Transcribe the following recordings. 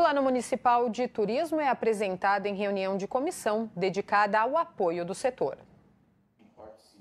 Plano Municipal de Turismo é apresentado em reunião de comissão dedicada ao apoio do setor.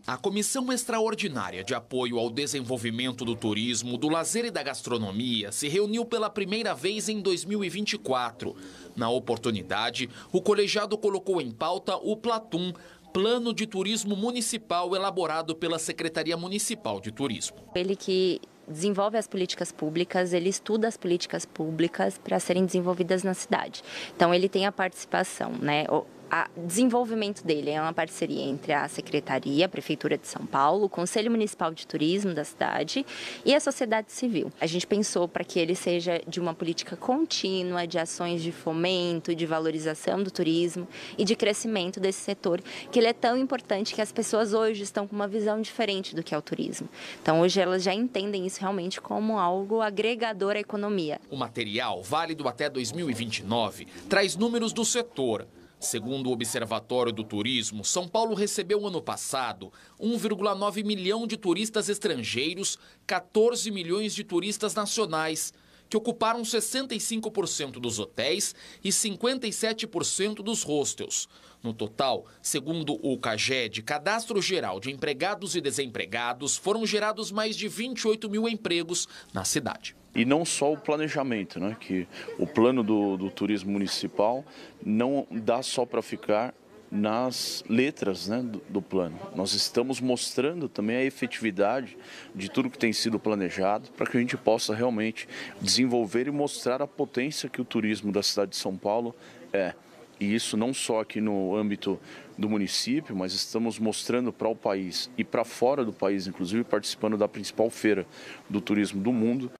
A Comissão Extraordinária de Apoio ao Desenvolvimento do Turismo, do Lazer e da Gastronomia se reuniu pela primeira vez em 2024. Na oportunidade, o colegiado colocou em pauta o Platum, Plano de Turismo Municipal elaborado pela Secretaria Municipal de Turismo. Ele que desenvolve as políticas públicas, ele estuda as políticas públicas para serem desenvolvidas na cidade. Então ele tem a participação, né? a desenvolvimento dele. É uma parceria entre a Secretaria, a Prefeitura de São Paulo, o Conselho Municipal de Turismo da cidade e a sociedade civil. A gente pensou para que ele seja de uma política contínua, de ações de fomento, de valorização do turismo e de crescimento desse setor, que ele é tão importante que as pessoas hoje estão com uma visão diferente do que é o turismo. Então, hoje elas já entendem isso realmente como algo agregador à economia. O material, válido até 2029, traz números do setor Segundo o Observatório do Turismo, São Paulo recebeu ano passado 1,9 milhão de turistas estrangeiros, 14 milhões de turistas nacionais, que ocuparam 65% dos hotéis e 57% dos hostels. No total, segundo o CAGED, Cadastro Geral de Empregados e Desempregados, foram gerados mais de 28 mil empregos na cidade. E não só o planejamento, né? que o plano do, do turismo municipal não dá só para ficar nas letras né, do, do, plano. Nós estamos mostrando também a efetividade de tudo que tem sido planejado para que a gente possa realmente desenvolver e mostrar a potência que o turismo da cidade de São Paulo é. E isso não só aqui no âmbito do município, mas estamos mostrando para o país e para fora do país, inclusive participando da principal feira do turismo do mundo.